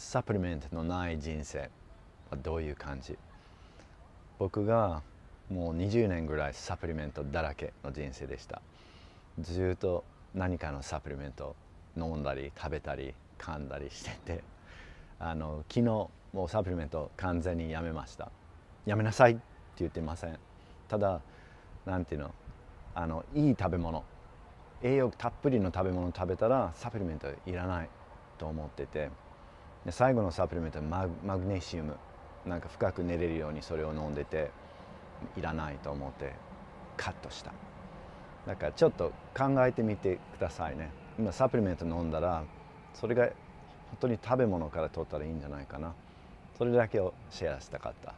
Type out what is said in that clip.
サプリメントのない人生はどういう感じ僕がもう20年ぐらいサプリメントだらけの人生でしたずっと何かのサプリメント飲んだり食べたり噛んだりしてて あの昨日もうサプリメント完全にやめましたやめなさいって言ってませんただ何ていうのあのいい食べ物栄養たっぷりの食べ物を食べたらサプリメントいらないと思っててで最後のサプリメントはママグネシウムなんか深く寝れるようにそれを飲んでていらないと思ってカットしただからちょっと考えてみてくださいね今サプリメント飲んだらそれが本当に食べ物から取ったらいいんじゃないかなそれだけをシェアしたかった